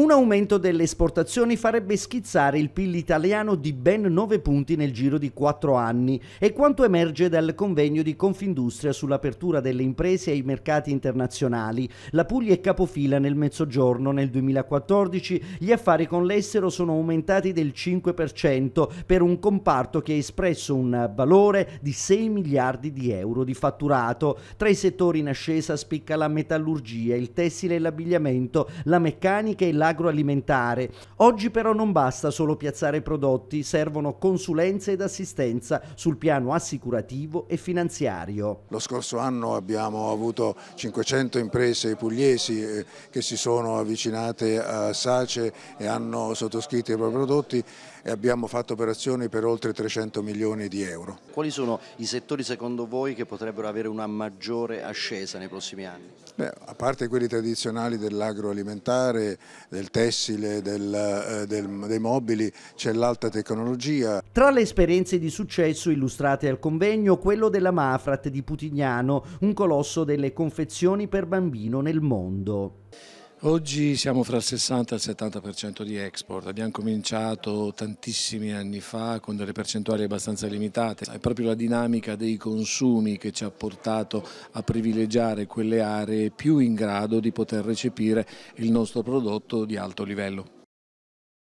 Un aumento delle esportazioni farebbe schizzare il PIL italiano di ben 9 punti nel giro di 4 anni e quanto emerge dal convegno di Confindustria sull'apertura delle imprese ai mercati internazionali. La Puglia è capofila nel mezzogiorno. Nel 2014 gli affari con l'estero sono aumentati del 5% per un comparto che ha espresso un valore di 6 miliardi di euro di fatturato. Tra i settori in ascesa spicca la metallurgia, il tessile e l'abbigliamento, la meccanica e la agroalimentare. Oggi però non basta solo piazzare prodotti, servono consulenze ed assistenza sul piano assicurativo e finanziario. Lo scorso anno abbiamo avuto 500 imprese pugliesi eh, che si sono avvicinate a SACE e hanno sottoscritto i propri prodotti e abbiamo fatto operazioni per oltre 300 milioni di euro. Quali sono i settori secondo voi che potrebbero avere una maggiore ascesa nei prossimi anni? Beh, a parte quelli tradizionali dell'agroalimentare, del tessile, del, eh, del, dei mobili, c'è l'alta tecnologia. Tra le esperienze di successo illustrate al convegno, quello della Mafrat di Putignano, un colosso delle confezioni per bambino nel mondo. Oggi siamo fra il 60 e il 70% di export, abbiamo cominciato tantissimi anni fa con delle percentuali abbastanza limitate, è proprio la dinamica dei consumi che ci ha portato a privilegiare quelle aree più in grado di poter recepire il nostro prodotto di alto livello.